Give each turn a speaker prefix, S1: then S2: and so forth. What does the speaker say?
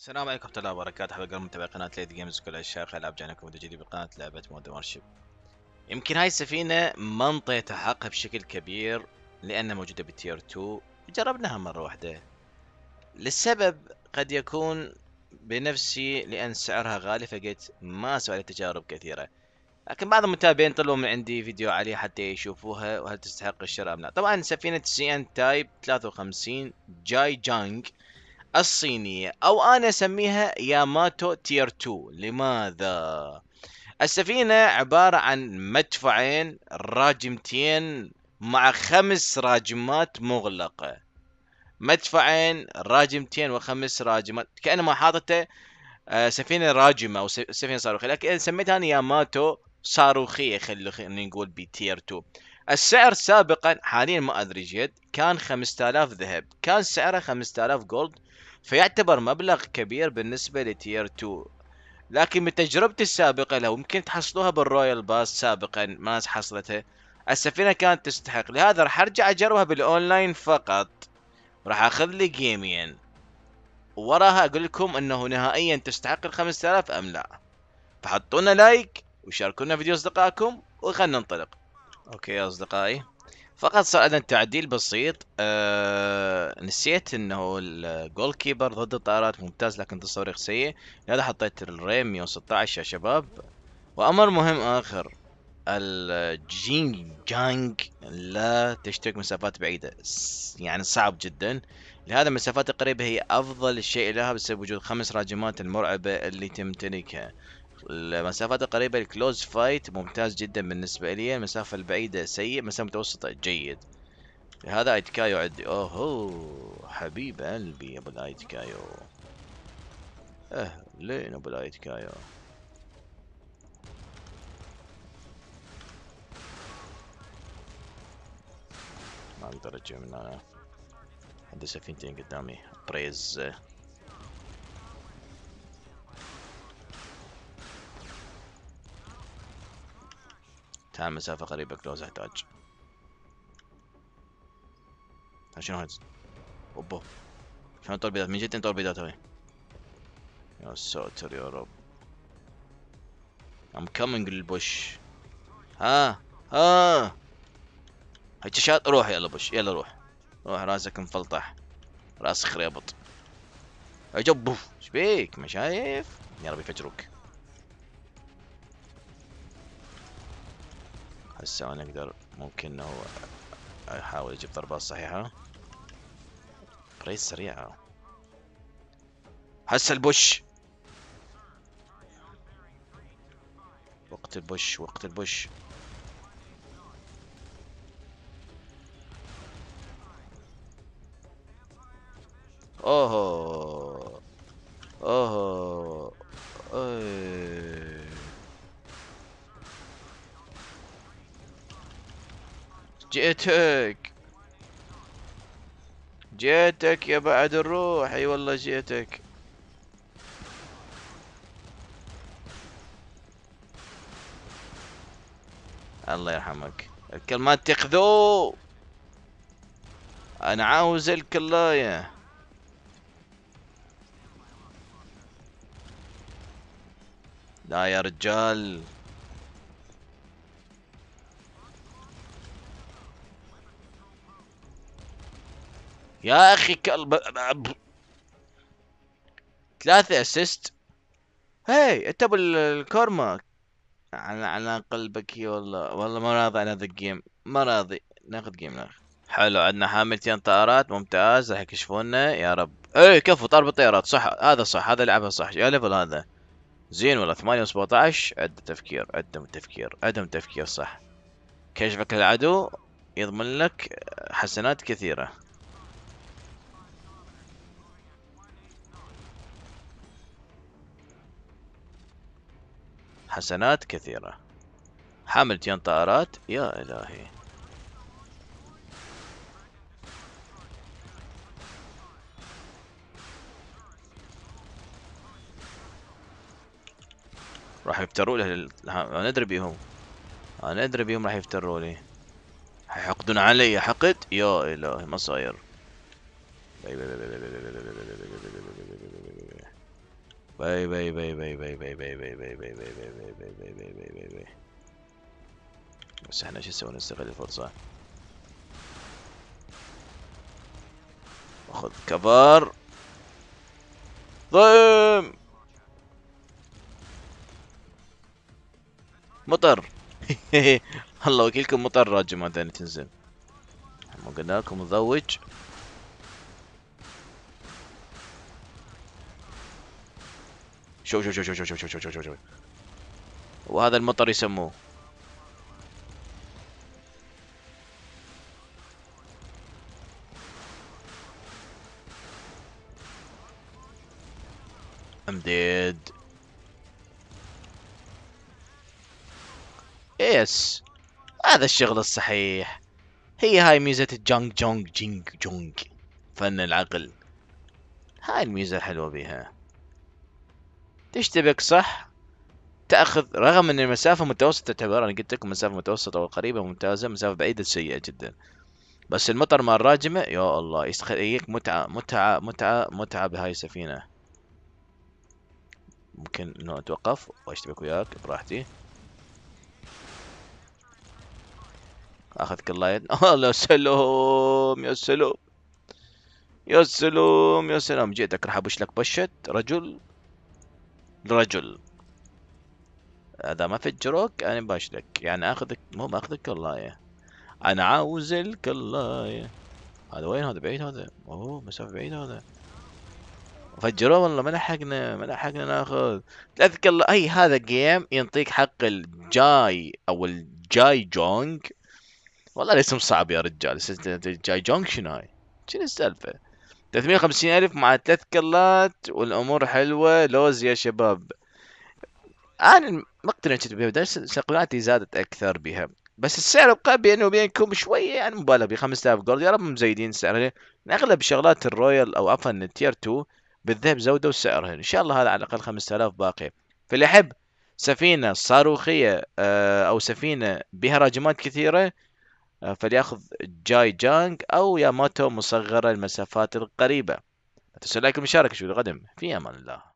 S1: السلام عليكم ورحمة الله وبركاته حلقة متابعي قناة ليد جيمز كل عشاق ألعاب جانكم فيديو جديد بقناة لعبة مودرن وارشيب يمكن هاي السفينة ما انطيتها حقها بشكل كبير لأنها موجودة بالتير 2 جربناها مرة واحدة للسبب قد يكون بنفسي لأن سعرها غالي فقلت ما أسوي عليها تجارب كثيرة لكن بعض المتابعين طلبوا من عندي فيديو عليها حتى يشوفوها وهل تستحق الشراء أم لا طبعا سفينة سي ان تايب 53 جاي جانج الصينية أو أنا أسميها ياماتو تير 2 لماذا؟ السفينة عبارة عن مدفعين راجمتين مع خمس راجمات مغلقة مدفعين راجمتين وخمس راجمات كأنما حاطته آه، سفينة راجمة أو سفينة صاروخية لكن سميتها أنا ياماتو صاروخية خلينا نقول بتير 2 السعر سابقا حاليا ما ادري جد كان 5000 ذهب كان سعره 5000 جولد فيعتبر مبلغ كبير بالنسبة لتير 2 لكن من تجربتي السابقة لو يمكن تحصلوها بالرويال باس سابقا ما ناس حصلتها السفينة كانت تستحق لهذا راح ارجع اجربها بالاونلاين فقط راح اخذ لي جيمين وراها اقول لكم انه نهائيا تستحق ال 5000 ام لا فحطونا لايك وشاركونا فيديو اصدقائكم وخلنا ننطلق اوكي يا اصدقائي فقط صار عندنا تعديل بسيط أه نسيت انه الجول كيبر ضد الطائرات ممتاز لكن ضد سيء لهذا حطيت الريم 116 يا شباب وامر مهم اخر الجين جانج لا تشترك مسافات بعيدة يعني صعب جدا لهذا المسافات القريبة هي أفضل شيء لها بسبب وجود خمس راجمات المرعبة اللي تمتلكها المسافات القريبة الكلوز فايت ممتاز جدا بالنسبة لي المسافة البعيدة سيء مسافة متوسطة جيد هذا ايت كايو عندي اوهو حبيب قلبي ابو الايت كايو اهلين ابو الايت كايو ما اقدر اجي من هنا عندي سفينتين قدامي بريز تعال مسافة قريبة كلوز احتاج طيب، شنو هذا؟ اوبو شنو التوربيدات من جتني توربيدات هاي يا ساتر يا رب ام كامينج للبوش ها ها هاي تشات روح يلا بوش يلا روح روح راسك مفلطح راسك خريبط عجب بوف ايش بيك ما شايف يا رب يفجروك هسه انا اقدر ممكن انه احاول اجيب ضربات صحيحة بريد سريعة هسه البوش وقت البوش وقت البوش اوه اوه ايه جئتك جئتك يا بعد الروح اي والله جئتك الله يرحمك الكلمات تخذو انا عاوز الكلايه لا يا رجال يا اخي كلب ثلاثة اسيست هاي انت بالكورما على على قلبك يا والله والله ما راضي على هذا الجيم ما راضي ناخذ جيم ناخذ حلو عندنا حاملتين طائرات ممتاز راح يكشفونا يا رب ايه كفو طار بالطيارات صح هذا صح هذا لعبها صح يا ليفل هذا زين والله 8 و17 عد تفكير عدم تفكير عدم تفكير صح كشفك العدو يضمن لك حسنات كثيرة حسنات كثيرة حامل تيان طائرات يا إلهي راح يفتروا له لل... انا ادري بيهم انا ادري بيهم راح يفتروا لي حيحقدون علي حقد يا الهي ما صاير باي باي باي باي باي باي باي باي باي باي باي باي باي باي باي باي باي باي بس احنا شو نسوي نستغل الفرصة خذ كبار. ضيم. مطر الله وكيلكم مطر راجع ما تنزل ما قلنا لكم مزوج شوف شوف شوف شوف شوف شوف شوف شوف شوف وهذا المطر يسموه I'm dead. يس هذا الشغل الصحيح هي هاي ميزة الجونج جونج جينج جونج فن العقل هاي الميزة الحلوة بها تشتبك صح تأخذ رغم أن المسافة متوسطة تعتبر أنا قلت لكم مسافة متوسطة والقريبة ممتازة مسافة بعيدة سيئة جدا بس المطر مال راجمه يا الله يستخليك متعة متعة متعة متعة بهاي السفينة ممكن انه اتوقف واشتبك وياك براحتي اخذ كلاين يا سلام يا سلام يا سلام يا سلام جيتك راح ابش لك بشت رجل رجل اذا ما في جروك انا باشدك يعني اخذك مو باخذك كلاية انا عاوز الكلاية هذا وين هذا بعيد هذا اوه مسافة بعيد هذا فجروه والله ما لحقنا ما لحقنا ناخذ تذكر اي هذا جيم ينطيك حق الجاي او الجاي جونج والله الاسم صعب يا رجال جاي جونج شنو هاي شنو السالفه 350 ألف مع ثلاث كلات والأمور حلوة لوز يا شباب أنا ما اقتنعت بها قناعتي زادت أكثر بها بس السعر بقى بيني وبينكم شوية يعني مبالغ ب 5000 جولد يا رب مزيدين سعرها يعني أغلب شغلات الرويال أو عفوا التير 2 بالذهب زودوا سعرها إن شاء الله هذا على الأقل 5000 باقي فاللي يحب سفينة صاروخية آه، أو سفينة بها راجمات كثيرة آه، فليأخذ جاي جانج أو ياماتو مصغرة المسافات القريبة تسهل لكم المشاركة شو الغدم في أمان الله